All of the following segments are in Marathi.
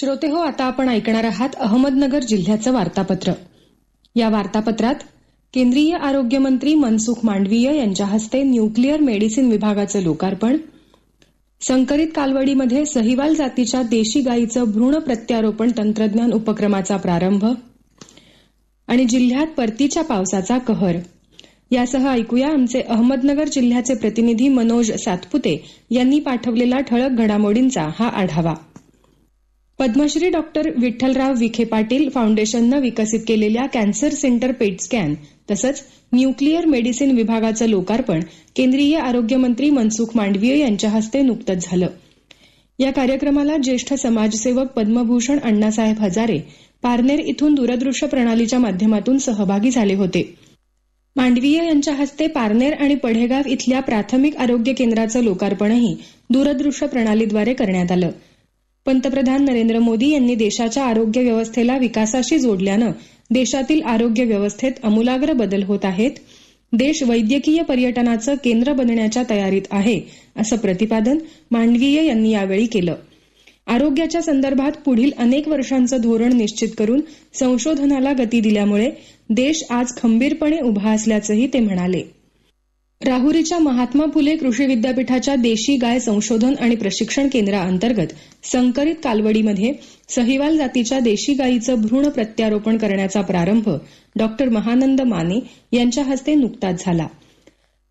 श्रोते हो आता आपण ऐकणार आहात अहमदनगर जिल्ह्याचं वार्तापत्र या वार्तापत्रात केंद्रीय आरोग्यमंत्री मनसुख मांडवीय यांच्या हस्ते न्यूक्लिअर मेडिसिन विभागाचं लोकार्पण संकरित कालवडीमध्ये सहिवाल जातीच्या देशी गायीचं भ्रूण प्रत्यारोपण तंत्रज्ञान उपक्रमाचा प्रारंभ आणि जिल्ह्यात परतीच्या पावसाचा कहर यासह ऐकूया आमचे अहमदनगर जिल्ह्याचे प्रतिनिधी मनोज सातपुते यांनी पाठवलेला ठळक घडामोडींचा हा आढावा पद्मश्री डॉक्टर विठ्ठलराव विखे पाटील फाउंडेशननं विकसित केलेल्या कॅन्सर सेंटर स्कॅन तसंच न्यूक्लिअर मेडिसिन विभागाचं लोकार्पण केंद्रीय आरोग्यमंत्री मनसुख मांडवीय यांच्या हस्ते नुकतंच झालं या कार्यक्रमाला ज्येष्ठ समाजसेवक पद्मभूषण अण्णासाहेब हजारे पारनेर इथून दूरदृश्य प्रणालीच्या माध्यमातून सहभागी झाले होते मांडवीय यांच्या हस्ते पारनेर आणि पढेगाव इथल्या प्राथमिक आरोग्य केंद्राचं लोकार्पणही दूरदृश्य प्रणालीद्वारे करण्यात आलं पंतप्रधान नरेंद्र मोदी यांनी देशाच्या आरोग्य व्यवस्थेला विकासाशी जोडल्यानं देशातील आरोग्य व्यवस्थेत अमूलाग्र बदल होत आहेत देश वैद्यकीय पर्यटनाचं केंद्र बनण्याच्या तयारीत आहे असं प्रतिपादन मांडवीय यांनी यावेळी केलं आरोग्याच्या संदर्भात पुढील अनेक वर्षांचं धोरण निश्चित करून संशोधनाला गती दिल्यामुळे देश आज खंबीरपणे उभा असल्याचंही ते म्हणाले राहुरीच्या महात्मा फुले कृषी विद्यापीठाच्या देशी गाय संशोधन आणि प्रशिक्षण केंद्राअंतर्गत संकरित कालवडीमध्ये सहिवाल जातीच्या देशी गायीचं भ्रूण प्रत्यारोपण करण्याचा प्रारंभ डॉक्टर महानंद माने यांच्या हस्ते नुकताच झाला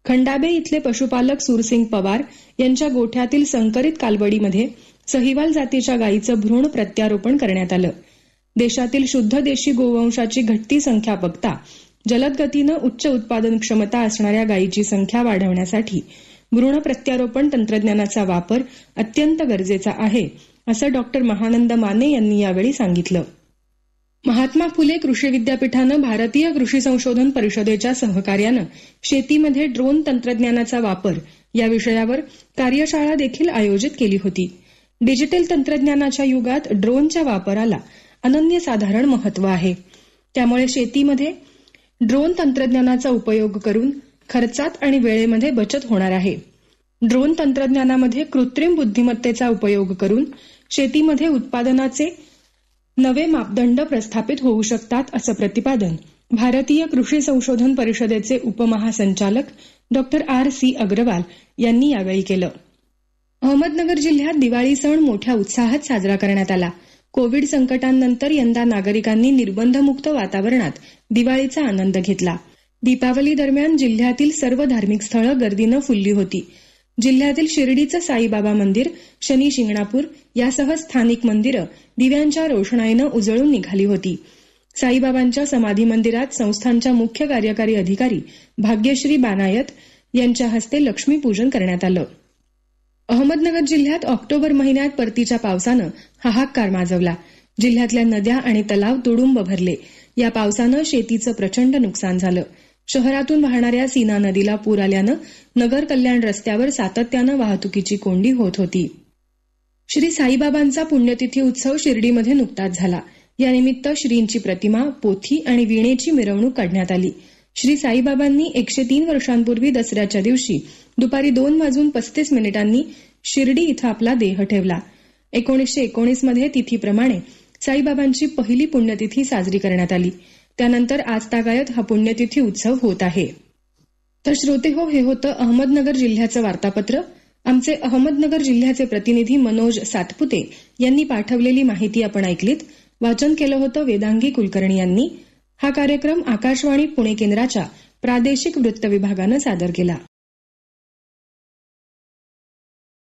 खंडाबे इथले पशुपालक सुरसिंग पवार यांच्या गोठ्यातील संकरित कालवडीमध्ये सहिवाल जातीच्या गायीचं भ्रूण प्रत्यारोपण करण्यात आलं देशातील शुद्ध देशी गोवंशाची घटती संख्या बघता जलद गतीनं उच्च उत्पादन क्षमता असणाऱ्या गायीची संख्या वाढवण्यासाठी भ्रूण प्रत्यारोपण तंत्रज्ञानाचा वापर अत्यंत गरजेचा आहे असं डॉक्टर महानंद माने यांनी यावेळी सांगितलं महात्मा फुले कृषी विद्यापीठानं भारतीय कृषी संशोधन परिषदेच्या सहकार्यानं शेतीमध्ये ड्रोन तंत्रज्ञानाचा वापर या विषयावर कार्यशाळा देखील आयोजित केली होती डिजिटल तंत्रज्ञानाच्या युगात ड्रोनच्या वापराला अनन्यसाधारण महत्व आहे त्यामुळे शेतीमध्ये ड्रोन तंत्रज्ञानाचा उपयोग करून खर्चात आणि वेळेमध्ये बचत होणार आहे ड्रोन तंत्रज्ञानामध्ये कृत्रिम बुद्धिमत्तेचा उपयोग करून शेतीमध्ये उत्पादनाचे नवे मापदंड प्रस्थापित होऊ शकतात असं प्रतिपादन भारतीय कृषी संशोधन परिषदेचे उपमहासंचालक डॉक्टर आर सी अग्रवाल यांनी यावेळी केलं अहमदनगर जिल्ह्यात दिवाळी सण मोठ्या उत्साहात साजरा करण्यात आला कोविड संकटांनंतर यंदा नागरिकांनी निर्बंधमुक्त वातावरणात दिवाळीचा आनंद घेतला दीपावली दरम्यान जिल्ह्यातील सर्व धार्मिक स्थळं गर्दीनं फुलली होती जिल्ह्यातील शिर्डीचं साईबाबा मंदिर शनी शिंगणापूर यासह स्थानिक मंदिरं दिव्यांच्या रोषणाईनं उजळून निघाली होती साईबाबांच्या समाधी मंदिरात संस्थांच्या मुख्य कार्यकारी अधिकारी भाग्यश्री बानायत यांच्या हस्ते लक्ष्मीपूजन करण्यात आलं अहमदनगर जिल्ह्यात ऑक्टोबर महिन्यात परतीच्या पावसानं हाहाकार माजवला जिल्ह्यातल्या नद्या आणि तलाव तुडुंब भरले या पावसानं शेतीचं प्रचंड नुकसान झालं शहरातून वाहणाऱ्या सीना नदीला पूर आल्यानं नगर कल्याण रस्त्यावर सातत्यानं वाहतुकीची कोंडी होत होती श्री साईबाबांचा पुण्यतिथी उत्सव शिर्डीमध्ये नुकताच झाला यानिमित्त श्रींची प्रतिमा पोथी आणि विणेची मिरवणूक काढण्यात आली श्री साईबाबांनी एकशे तीन वर्षांपूर्वी दसऱ्याच्या दिवशी दुपारी दोन वाजून पस्तीस मिनिटांनी शिर्डी इथं आपला देह ठेवला एकोणीसशे एकोणीस मध्ये तिथीप्रमाणे साईबाबांची पहिली पुण्यतिथी साजरी करण्यात आली त्यानंतर आज तागायत हा पुण्यतिथी उत्सव होत आहे तर श्रोते हो हे होतं अहमदनगर जिल्ह्याचं वार्तापत्र आमचे अहमदनगर जिल्ह्याचे प्रतिनिधी मनोज सातपुते यांनी पाठवलेली माहिती आपण ऐकलीत वाचन केलं होतं वेदांगी कुलकर्णी यांनी हा कार्यक्रम आकाशवाणी पुणे केंद्राच्या प्रादेशिक वृत्त विभागानं सादर केला